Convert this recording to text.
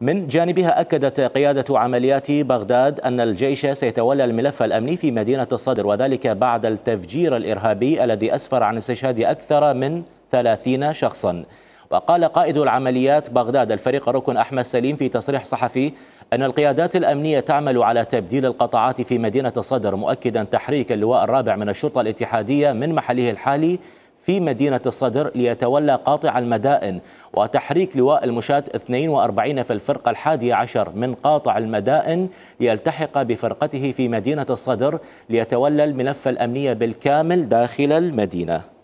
من جانبها أكدت قيادة عمليات بغداد أن الجيش سيتولى الملف الأمني في مدينة الصدر وذلك بعد التفجير الإرهابي الذي أسفر عن استشهاد أكثر من 30 شخصا وقال قائد العمليات بغداد الفريق ركن أحمد سليم في تصريح صحفي أن القيادات الأمنية تعمل على تبديل القطاعات في مدينة الصدر مؤكدا تحريك اللواء الرابع من الشرطة الاتحادية من محله الحالي في مدينة الصدر ليتولى قاطع المدائن وتحريك لواء المشاة 42 في الفرقة الحادية عشر من قاطع المدائن ليلتحق بفرقته في مدينة الصدر ليتولى الملف الأمني بالكامل داخل المدينة